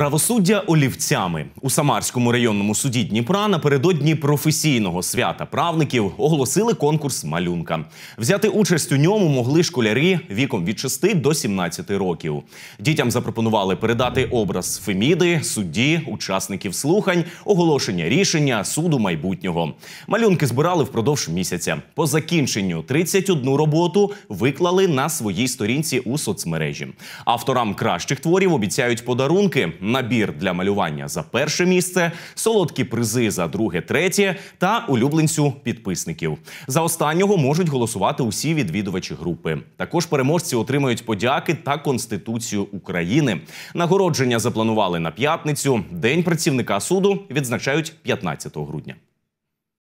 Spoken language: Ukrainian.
Правосуддя олівцями у Самарському районному суді Дніпра напередодні професійного свята правників оголосили конкурс малюнка. Взяти участь у ньому могли школярі віком від 6 до 17 років. Дітям запропонували передати образ Феміди, судді, учасників слухань, оголошення рішення суду майбутнього. Малюнки збирали впродовж місяця. По закінченню 31 роботу виклали на своїй сторінці у соцмережі. Авторам кращих творів обіцяють подарунки набір для малювання за перше місце, солодкі призи за друге, третє та улюбленцю підписників. За останнього можуть голосувати усі відвідувачі групи. Також переможці отримають подяки та конституцію України. Нагородження запланували на п'ятницю. День працівника суду відзначають 15 грудня.